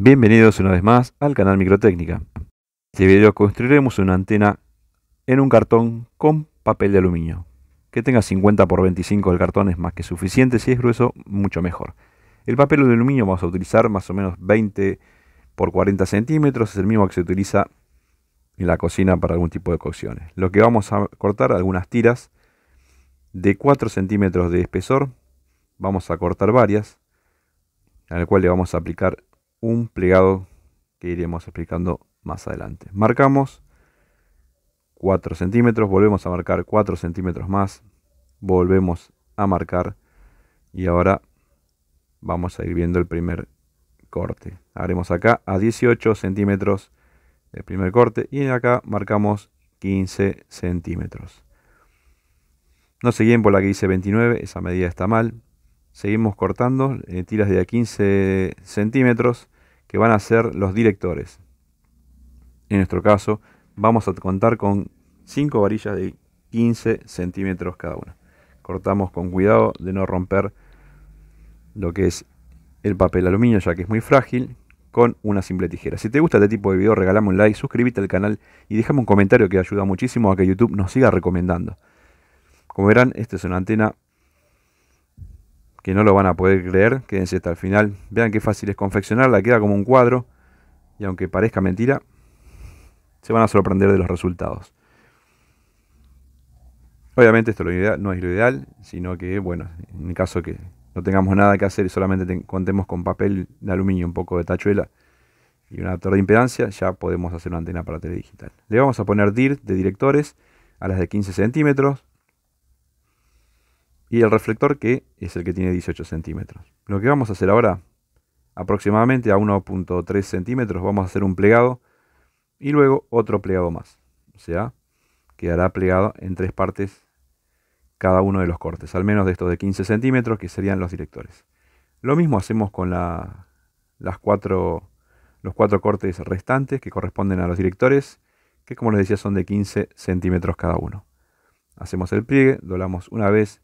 Bienvenidos una vez más al canal Microtécnica. En este video construiremos una antena en un cartón con papel de aluminio. Que tenga 50 por 25 el cartón es más que suficiente, si es grueso mucho mejor. El papel de aluminio vamos a utilizar más o menos 20 por 40 centímetros, es el mismo que se utiliza en la cocina para algún tipo de cocciones. Lo que vamos a cortar algunas tiras de 4 centímetros de espesor, vamos a cortar varias, al cual le vamos a aplicar un plegado que iremos explicando más adelante. Marcamos 4 centímetros, volvemos a marcar 4 centímetros más, volvemos a marcar y ahora vamos a ir viendo el primer corte. Haremos acá a 18 centímetros el primer corte y acá marcamos 15 centímetros. No se bien por la que dice 29, esa medida está mal seguimos cortando eh, tiras de a 15 centímetros que van a ser los directores. En nuestro caso vamos a contar con 5 varillas de 15 centímetros cada una. Cortamos con cuidado de no romper lo que es el papel aluminio ya que es muy frágil con una simple tijera. Si te gusta este tipo de video regalame un like, suscríbete al canal y déjame un comentario que ayuda muchísimo a que YouTube nos siga recomendando. Como verán, esta es una antena que no lo van a poder creer, quédense hasta el final. Vean qué fácil es confeccionarla, queda como un cuadro. Y aunque parezca mentira, se van a sorprender de los resultados. Obviamente esto no es lo ideal, sino que, bueno, en el caso que no tengamos nada que hacer y solamente contemos con papel de aluminio, un poco de tachuela y un adaptador de impedancia, ya podemos hacer una antena para teledigital. Le vamos a poner DIR de directores a las de 15 centímetros, y el reflector que es el que tiene 18 centímetros. Lo que vamos a hacer ahora, aproximadamente a 1.3 centímetros, vamos a hacer un plegado y luego otro plegado más. O sea, quedará plegado en tres partes cada uno de los cortes, al menos de estos de 15 centímetros que serían los directores. Lo mismo hacemos con las cuatro, los cuatro cortes restantes que corresponden a los directores, que como les decía son de 15 centímetros cada uno. Hacemos el pliegue, doblamos una vez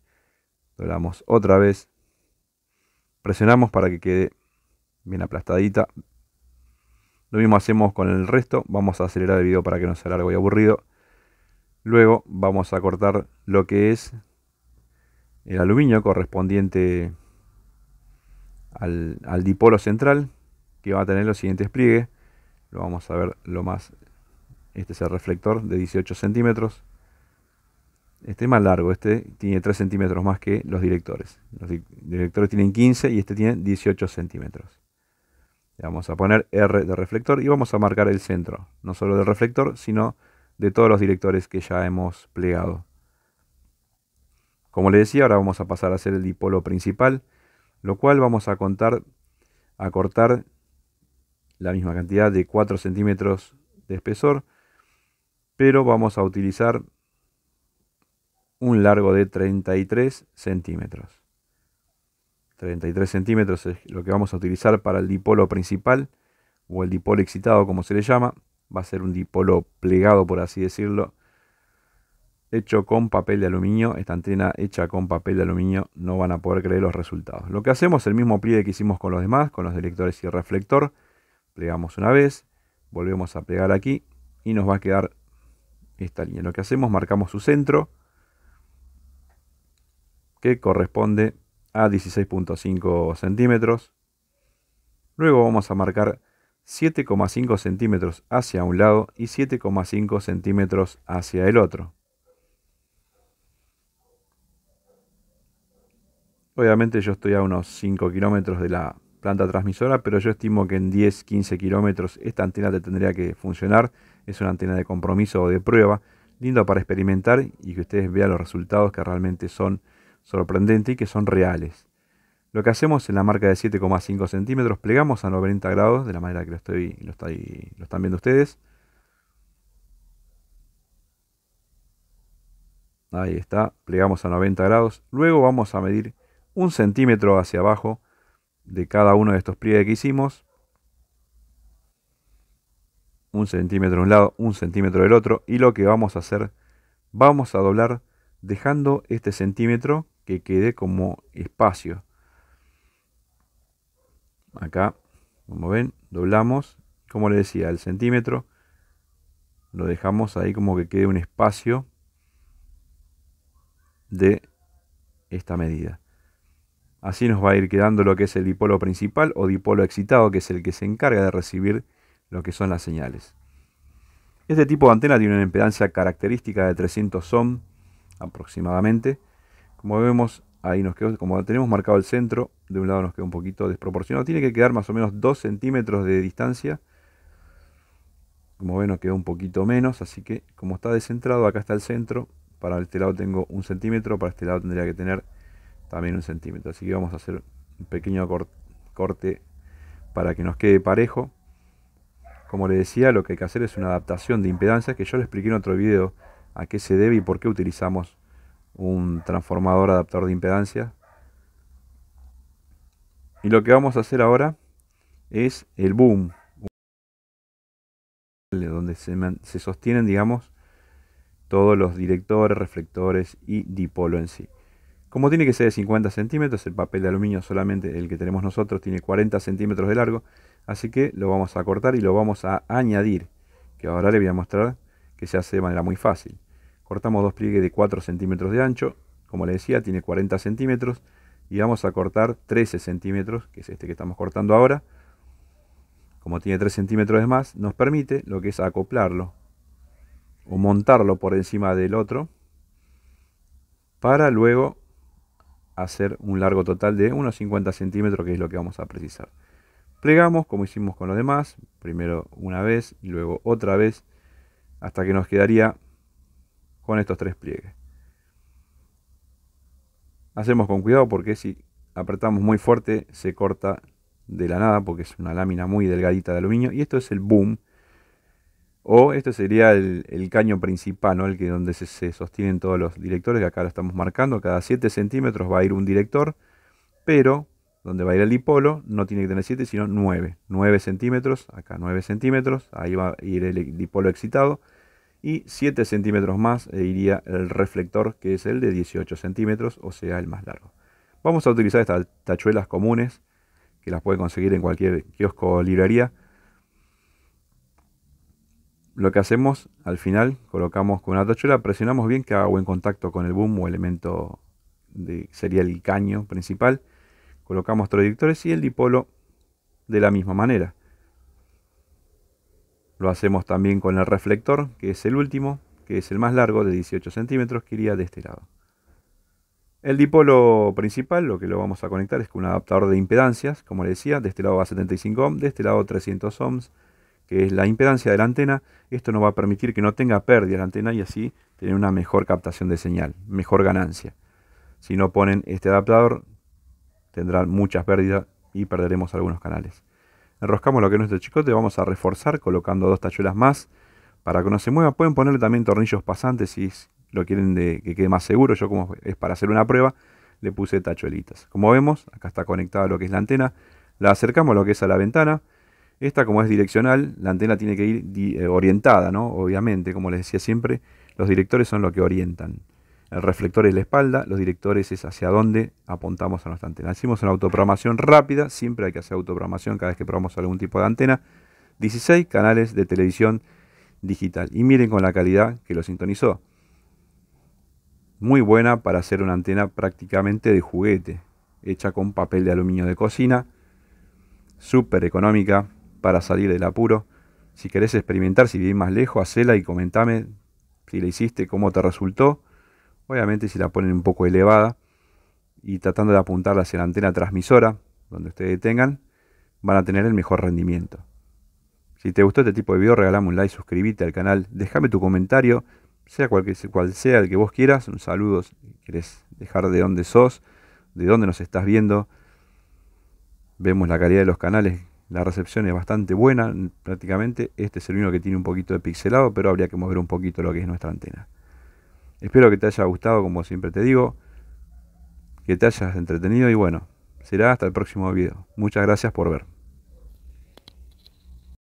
doblamos otra vez, presionamos para que quede bien aplastadita. Lo mismo hacemos con el resto, vamos a acelerar el video para que no sea largo y aburrido. Luego vamos a cortar lo que es el aluminio correspondiente al, al dipolo central que va a tener los siguientes pliegues. Lo vamos a ver lo más... Este es el reflector de 18 centímetros este es más largo, este tiene 3 centímetros más que los directores. Los directores tienen 15 y este tiene 18 centímetros. Le vamos a poner R de reflector y vamos a marcar el centro, no solo del reflector, sino de todos los directores que ya hemos plegado. Como le decía, ahora vamos a pasar a hacer el dipolo principal, lo cual vamos a contar, a cortar la misma cantidad de 4 centímetros de espesor, pero vamos a utilizar un largo de 33 centímetros. 33 centímetros es lo que vamos a utilizar para el dipolo principal o el dipolo excitado como se le llama. Va a ser un dipolo plegado por así decirlo, hecho con papel de aluminio. Esta antena hecha con papel de aluminio no van a poder creer los resultados. Lo que hacemos es el mismo pliegue que hicimos con los demás, con los directores y el reflector. Plegamos una vez, volvemos a plegar aquí y nos va a quedar esta línea. Lo que hacemos, marcamos su centro que corresponde a 16.5 centímetros. Luego vamos a marcar 7,5 centímetros hacia un lado y 7,5 centímetros hacia el otro. Obviamente yo estoy a unos 5 kilómetros de la planta transmisora, pero yo estimo que en 10-15 kilómetros esta antena te tendría que funcionar. Es una antena de compromiso o de prueba, linda para experimentar y que ustedes vean los resultados que realmente son sorprendente y que son reales. Lo que hacemos en la marca de 7,5 centímetros, plegamos a 90 grados, de la manera que lo, estoy, lo, está están viendo ustedes. Ahí está, plegamos a 90 grados. Luego vamos a medir un centímetro hacia abajo de cada uno de estos pliegues que hicimos. Un centímetro de un lado, un centímetro del otro. Y lo que vamos a hacer, vamos a doblar dejando este centímetro que quede como espacio. Acá, como ven, doblamos, como le decía, el centímetro, lo dejamos ahí como que quede un espacio de esta medida. Así nos va a ir quedando lo que es el dipolo principal o dipolo excitado, que es el que se encarga de recibir lo que son las señales. Este tipo de antena tiene una impedancia característica de 300 ohm aproximadamente. Como vemos, ahí nos quedó, como tenemos marcado el centro, de un lado nos queda un poquito desproporcionado. Tiene que quedar más o menos 2 centímetros de distancia. Como ven, nos quedó un poquito menos, así que como está descentrado, acá está el centro. Para este lado tengo un centímetro, para este lado tendría que tener también un centímetro. Así que vamos a hacer un pequeño corte para que nos quede parejo. Como le decía, lo que hay que hacer es una adaptación de impedancias que yo les expliqué en otro video a qué se debe y por qué utilizamos un transformador adaptador de impedancia. Y lo que vamos a hacer ahora es el boom, donde se, se sostienen, digamos, todos los directores, reflectores y dipolo en sí. Como tiene que ser de 50 centímetros, el papel de aluminio solamente el que tenemos nosotros tiene 40 centímetros de largo, así que lo vamos a cortar y lo vamos a añadir, que ahora le voy a mostrar que se hace de manera muy fácil. Cortamos dos pliegues de 4 centímetros de ancho, como le decía, tiene 40 centímetros, y vamos a cortar 13 centímetros, que es este que estamos cortando ahora. Como tiene 3 centímetros de más, nos permite lo que es acoplarlo, o montarlo por encima del otro, para luego hacer un largo total de unos 50 centímetros, que es lo que vamos a precisar. Plegamos como hicimos con los demás, primero una vez y luego otra vez, hasta que nos quedaría con estos tres pliegues. Hacemos con cuidado porque si apretamos muy fuerte se corta de la nada porque es una lámina muy delgadita de aluminio y esto es el boom o esto sería el, caño principal, el que donde se, sostienen todos los directores, acá lo estamos marcando, cada 7 centímetros va a ir un director, pero donde va a ir el dipolo no tiene que tener 7, sino 9. 9 centímetros, acá 9 centímetros, ahí va a ir el dipolo excitado, y 7 centímetros más e iría el reflector que es el de 18 centímetros o sea el más largo vamos a utilizar estas tachuelas comunes que las puede conseguir en cualquier kiosco o librería lo que hacemos al final colocamos con una tachuela presionamos bien que haga buen contacto con el boom o elemento de, sería el caño principal colocamos trayectores y el dipolo de la misma manera lo hacemos también con el reflector, que es el último, que es el más largo de 18 centímetros, que iría de este lado. El dipolo principal, lo que lo vamos a conectar es con un adaptador de impedancias, como le decía, de este lado va 75 ohms, de este lado 300 ohms, que es la impedancia de la antena. Esto nos va a permitir que no tenga pérdida la antena y así tener una mejor captación de señal, mejor ganancia. Si no ponen este adaptador, tendrán muchas pérdidas y perderemos algunos canales. Enroscamos lo que es nuestro chicote, vamos a reforzar colocando dos tachuelas más para que no se mueva. Pueden ponerle también tornillos pasantes si lo quieren que quede más seguro. Yo como es para hacer una prueba, le puse tachuelitas. Como vemos, acá está conectada lo que es la antena. La acercamos a lo que es a la ventana. Esta como es direccional, la antena tiene que ir eh, orientada, ¿no? Obviamente, como les decía siempre, los directores son los que orientan. El reflector es la espalda, los directores es hacia dónde apuntamos a nuestra antena. Hicimos una autoprogramación rápida, siempre hay que hacer autoprogramación cada vez que probamos algún tipo de antena. 16 canales de televisión digital. Y miren con la calidad que lo sintonizó. Muy buena para hacer una antena prácticamente de juguete, hecha con papel de aluminio de cocina. Súper económica para salir del apuro. Si querés experimentar, si vivís más lejos, hacela y comentame si la hiciste, cómo te resultó. Obviamente si la ponen un poco elevada y tratando de apuntarla hacia la antena transmisora, donde ustedes tengan, van a tener el mejor rendimiento. Si te gustó este tipo de video, regalame un like, suscríbete al canal, déjame tu comentario, sea cual, sea el que vos quieras, un saludo, si querés dejar de dónde sos, de dónde nos estás viendo. Vemos la calidad de los canales, la recepción es bastante buena, prácticamente. Este es el único que tiene un poquito de pixelado, pero habría que mover un poquito lo que es nuestra antena. Espero que te haya gustado, como siempre te digo, que te hayas entretenido y bueno, será hasta el próximo video. Muchas gracias por ver.